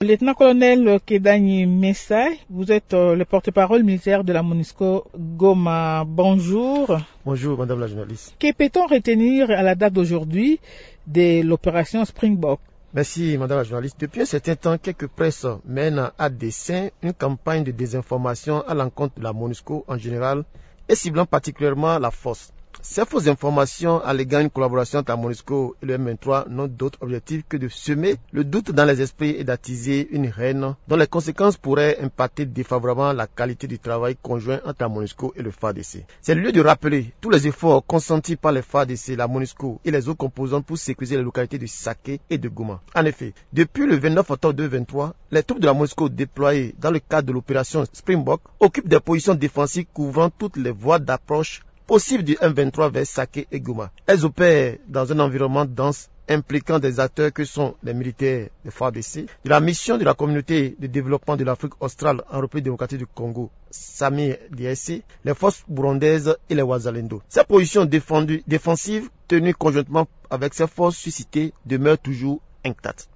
Lieutenant-colonel Kedani Messai, vous êtes euh, le porte-parole militaire de la MONUSCO Goma. Bonjour. Bonjour, madame la journaliste. Que peut-on retenir à la date d'aujourd'hui de l'opération Springbok Merci, madame la journaliste. Depuis un certain temps, quelques presses mènent à dessein une campagne de désinformation à l'encontre de la MONUSCO en général et ciblant particulièrement la force. Ces fausses informations allégant une collaboration entre MONUSCO et le M23 n'ont d'autre objectif que de semer le doute dans les esprits et d'attiser une haine dont les conséquences pourraient impacter défavorablement la qualité du travail conjoint entre MONUSCO et le FADC. C'est le lieu de rappeler tous les efforts consentis par les FADC, la MONUSCO et les autres composantes pour sécuriser les localités de Sake et de Gouma. En effet, depuis le 29 octobre 2023, les troupes de la MONUSCO déployées dans le cadre de l'opération Springbok occupent des positions défensives couvrant toutes les voies d'approche possible du m 23 vers Sake et Gouma. Elles opèrent dans un environnement dense impliquant des acteurs que sont les militaires de FADC, de la mission de la communauté de développement de l'Afrique australe en République démocratique du Congo, Samir DSC, les forces burundaises et les Wazalendo. Sa position défendue, défensive, tenue conjointement avec ses forces suscitées, demeure toujours intacte.